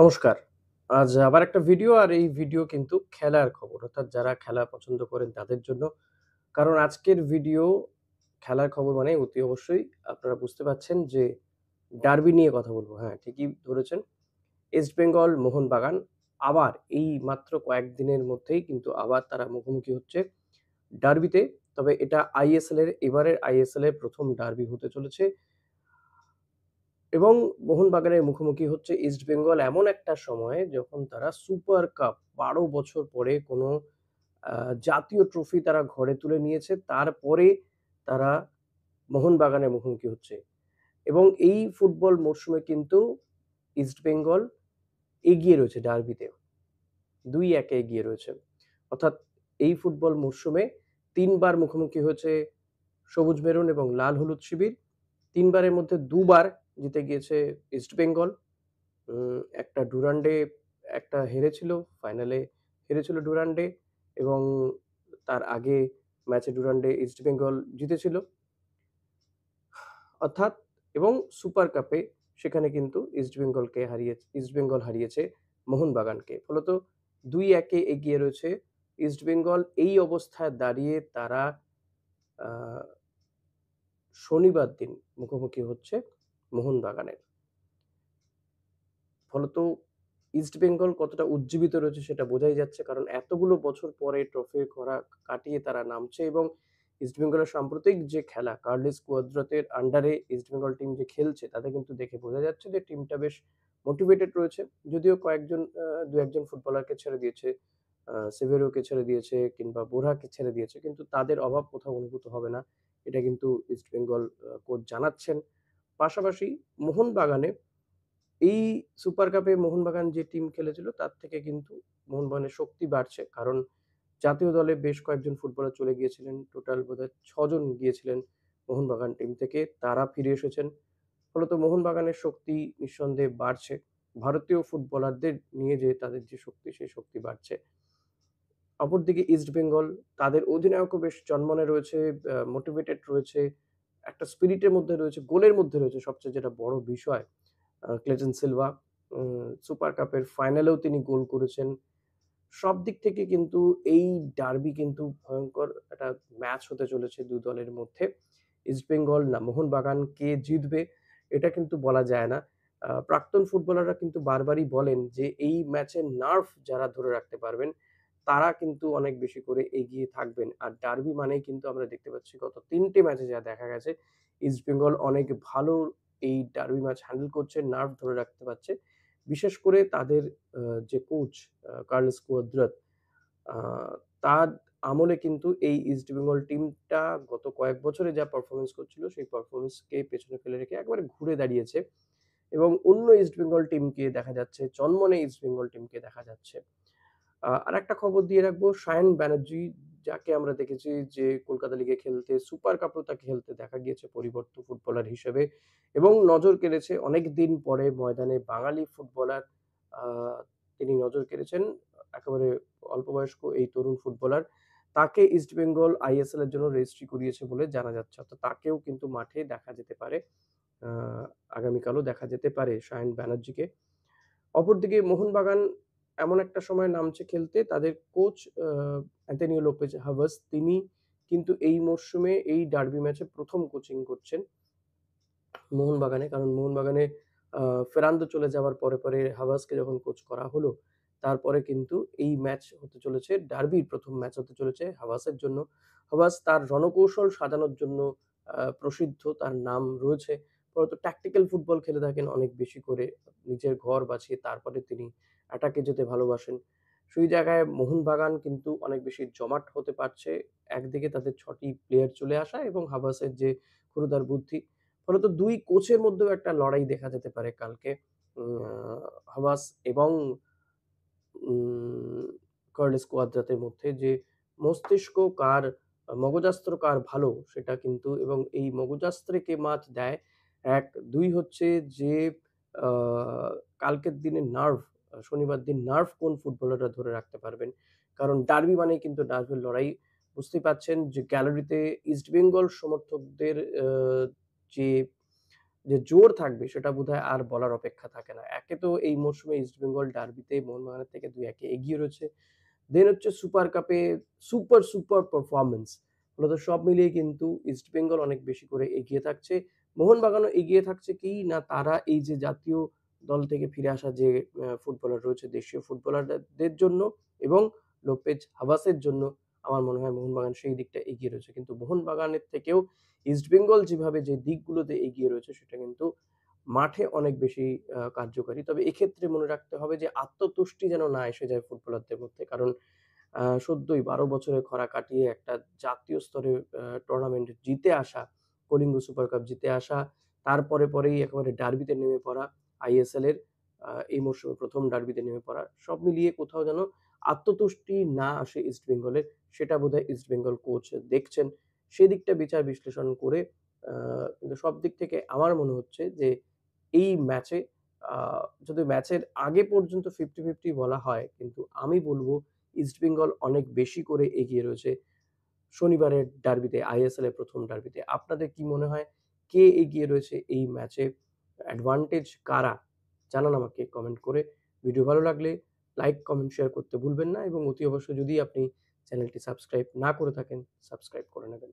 নমস্কার আজ আবার একটা ভিডিও আর এই ভিডিও কিন্তু খেলার খবর অর্থাৎ যারা খেলা পছন্দ করেন তাদের জন্য কারণ আজকের ভিডিও খেলার খবর মানে অতি অবশ্যই আপনারা বুঝতে পাচ্ছেন যে ডার্বি নিয়ে কথা বলবো হ্যাঁ ঠিকই ধরেছেন ইস্ট বেঙ্গল মোহনবাগান আবার এই মাত্র কয়েকদিনের মধ্যেই কিন্তু আবার তারা মুখোমুখি হচ্ছে ডার্বিতে তবে এটা আইএসএল এর এবারের আইএসএল এর প্রথম ডার্বি হতে চলেছে এবং মোহনবাগানের মুখোমুখি হচ্ছে ইস্ট বেঙ্গল এমন একটা সময়ে যখন তারা সুপার কাপ বারো বছর পরে কোনো জাতীয় ট্রফি তারা ঘরে তুলে নিয়েছে তারপরে তারা মোহনবাগানের মুখোমুখি হচ্ছে এবং এই ফুটবল মরশুমে কিন্তু ইস্ট বেঙ্গল এগিয়ে রয়েছে ডার্বিতে দুই একে এগিয়ে রয়েছে অর্থাৎ এই ফুটবল মরশুমে তিনবার মুখোমুখি হয়েছে সবুজ মেরুন এবং লাল হলুদ শিবির তিনবারের মধ্যে দুবার জিতে গিয়েছে ইস্ট বেঙ্গল একটা ডুরান্ডে একটা হেরেছিল ফাইনালে হেরেছিল ডুরান্ডে এবং তার আগে ম্যাচে ডুরান্ডে ইস্ট বেঙ্গল জিতেছিল অর্থাৎ এবং সুপার কাপে সেখানে কিন্তু ইস্ট বেঙ্গলকে হারিয়ে ইস্ট বেঙ্গল হারিয়েছে মোহনবাগানকে ফলত দুই একে এগিয়ে রয়েছে ইস্ট বেঙ্গল এই অবস্থায় দাঁড়িয়ে তারা শনিবার দিন মুখোমুখি হচ্ছে মোহনবাগানের ফলত ইস্ট বেঙ্গল কতটা উজ্জীবিত রয়েছে সেটা বোঝাই যাচ্ছে কারণ এতগুলো বছর পরে ট্রফি খরা কাটিয়ে তারা নামছে এবং ইস্টবেঙ্গলের সাম্প্রতিক যে খেলা কার্লিস কুয়াদ্রতের আন্ডারে ইস্টবেঙ্গল টিম যে খেলছে তাতে কিন্তু দেখে বোঝা যাচ্ছে যে টিমটা বেশ মোটিভেটেড রয়েছে যদিও কয়েকজন দু একজন ফুটবলারকে ছেড়ে দিয়েছে সেভেরোকে ছেড়ে দিয়েছে কিংবা বোরাকে ছেড়ে দিয়েছে কিন্তু তাদের অভাব কোথাও অনুভূত হবে না এটা কিন্তু ইস্টবেঙ্গল কোচ জানাচ্ছেন পাশাপাশি মোহনবাগানে এই সুপার কাপে মোহনবাগান যে টিম খেলেছিল তার থেকে কিন্তু মোহনবাগানের শক্তি বাড়ছে কারণ জাতীয় দলে বেশ কয়েকজন ফুটবলার চলে গিয়েছিলেন টোটাল বোধহয় ছজন গিয়েছিলেন মোহনবাগান টিম থেকে তারা ফিরে এসেছেন ফলত মোহনবাগানের শক্তি নিঃসন্দেহে বাড়ছে ভারতীয় ফুটবলারদের নিয়ে যে তাদের যে শক্তি সেই শক্তি বাড়ছে অপরদিকে ইস্ট বেঙ্গল তাদের অধিনায়কও বেশ জন্মনে রয়েছে মোটিভেটেড রয়েছে একটা স্পিরিটের মধ্যে রয়েছে গোলের মধ্যে রয়েছে সবচেয়ে যেটা বড় বিষয় ক্লেটন সিলভা সুপার কাপের ফাইনালেও তিনি গোল করেছেন সব দিক থেকে কিন্তু এই ডার্বি কিন্তু ভয়ঙ্কর একটা ম্যাচ হতে চলেছে দু দলের মধ্যে ইস্টবেঙ্গল না মোহনবাগান কে জিতবে এটা কিন্তু বলা যায় না প্রাক্তন ফুটবলাররা কিন্তু বারবারই বলেন যে এই ম্যাচের নার্ভ যারা ধরে রাখতে পারবেন তারা কিন্তু অনেক বেশি করে এগিয়ে থাকবেন আর ডার্বি মানেই কিন্তু আমরা দেখতে পাচ্ছি গত তিনটে ম্যাচে যা দেখা গেছে ইস্ট বেঙ্গল অনেক ভালো এই ডার্বি ম্যাচ হ্যান্ডেল করছে নার্ভ ধরে রাখতে পারছে বিশেষ করে তাদের যে কোচ কার্লস কুয়াদ্রত তার আমলে কিন্তু এই ইস্ট বেঙ্গল টিমটা গত কয়েক বছরে যা পারফরমেন্স করছিল সেই পারফরমেন্সকে পেছনে ফেলে রেখে একবারে ঘুরে দাঁড়িয়েছে এবং অন্য ইস্ট বেঙ্গল টিমকে দেখা যাচ্ছে চন্মনে ইস্ট বেঙ্গল টিমকে দেখা যাচ্ছে আর একটা খবর দিয়ে রাখবো সায়ন ব্যানার্জি যাকে আমরা দেখেছি যে কলকাতা লিগে খেলতে সুপার কাপেও তাকে খেলতে দেখা গিয়েছে পরিবর্তন ফুটবলার হিসেবে এবং নজর কেড়েছে অনেক দিন পরে ময়দানে বাঙালি ফুটবলার তিনি নজর কেড়েছেন একেবারে অল্প বয়স্ক এই তরুণ ফুটবলার তাকে ইস্ট বেঙ্গল আইএসএল এর জন্য রেজিস্ট্রি করিয়েছে বলে জানা যাচ্ছে অর্থাৎ তাকেও কিন্তু মাঠে দেখা যেতে পারে আগামীকালও দেখা যেতে পারে সায়ন ব্যানার্জিকে অপরদিকে মোহনবাগান এমন একটা সময় নামছে খেলতে তাদের কোচ অ্যান্টনিও লোপেজ হাভাস তিনি কিন্তু এই মরশুমে এই ডার্বি ম্যাচে প্রথম কোচিং করছেন মোহনবাগানে কারণ মোহনবাগানে ফেরান্দো চলে যাওয়ার পরে পরে হাভাসকে যখন কোচ করা হলো তারপরে কিন্তু এই ম্যাচ হতে চলেছে ডার্বির প্রথম ম্যাচ হতে চলেছে হাভাসের জন্য হাভাস তার রণকৌশল সাজানোর জন্য প্রসিদ্ধ তার নাম রয়েছে হয়তো ট্যাকটিক্যাল ফুটবল খেলে থাকেন অনেক বেশি করে নিজের ঘর বাঁচিয়ে তারপরে তিনি অ্যাটাকে যেতে ভালোবাসেন সেই জায়গায় মোহনবাগান কিন্তু অনেক বেশি জমাট হতে পারছে একদিকে তাদের ছটি প্লেয়ার চলে আসা এবং হাবাসের যে ক্ষুরুদার বুদ্ধি ফলত দুই কোচের মধ্যেও একটা লড়াই দেখা যেতে পারে কালকে হাবাস এবং কার্লেস কোয়াদ্রাতের মধ্যে যে মস্তিষ্ক কার মগজাস্ত্র কার ভালো সেটা কিন্তু এবং এই মগজাস্ত্রে কে মাছ দেয় এক দুই হচ্ছে যে কালকের দিনে নার্ভ শনিবার দিন নার্ভ কোন ফুটবলাররা ধরে রাখতে পারবেন কারণ ডার্বি মানে কিন্তু ডার্বির লড়াই বুঝতেই পাচ্ছেন যে গ্যালারিতে ইস্টবেঙ্গল সমর্থকদের যে যে জোর থাকবে সেটা বোধ আর বলার অপেক্ষা থাকে না একে তো এই মরশুমে ইস্টবেঙ্গল ডার্বিতে মোহনবাগানের থেকে দুই একে এগিয়ে রয়েছে দেন হচ্ছে সুপার কাপে সুপার সুপার পারফরমেন্স মূলত সব মিলিয়ে কিন্তু ইস্টবেঙ্গল অনেক বেশি করে এগিয়ে থাকছে মোহনবাগানও এগিয়ে থাকছে কি না তারা এই যে জাতীয় দল থেকে ফিরে আসা যে ফুটবলার রয়েছে দেশীয় ফুটবলারদের জন্য এবং লোপেজ হাবাসের জন্য আমার মনে হয় মোহনবাগান সেই দিকটা এগিয়ে রয়েছে কিন্তু মোহনবাগানের থেকেও ইস্টবেঙ্গল যেভাবে যে দিকগুলোতে এগিয়ে রয়েছে সেটা কিন্তু মাঠে অনেক বেশি কার্যকারী তবে এক্ষেত্রে মনে রাখতে হবে যে আত্মতুষ্টি যেন না এসে যায় ফুটবলারদের মধ্যে কারণ সদ্যই বারো বছরের খরা কাটিয়ে একটা জাতীয় স্তরে টুর্নামেন্ট জিতে আসা কলিঙ্গ সুপার কাপ জিতে আসা তারপরে পরেই একেবারে ডার্বিতে নেমে পড়া আইএসএল এর এই মরশুমে প্রথম ডার্বিতে নেমে পড়া সব মিলিয়ে কোথাও যেন আত্মতুষ্টি না আসে বেঙ্গলের সেটা বোধহয় ইস্টবেঙ্গল কোচ দেখছেন সেদিকটা বিচার বিশ্লেষণ করে কিন্তু সব দিক থেকে আমার মনে হচ্ছে যে এই ম্যাচে যদি ম্যাচের আগে পর্যন্ত ফিফটি ফিফটি বলা হয় কিন্তু আমি বলবো ইস্টবেঙ্গল অনেক বেশি করে এগিয়ে রয়েছে শনিবারের ডার্বিতে আইএসএল এর প্রথম ডার্বিতে আপনাদের কি মনে হয় কে এগিয়ে রয়েছে এই ম্যাচে অ্যাডভান্টেজ কারা জানান আমাকে কমেন্ট করে ভিডিও ভালো লাগলে লাইক কমেন্ট শেয়ার করতে ভুলবেন না এবং অতি অবশ্যই যদি আপনি চ্যানেলটি সাবস্ক্রাইব না করে থাকেন সাবস্ক্রাইব করে নেবেন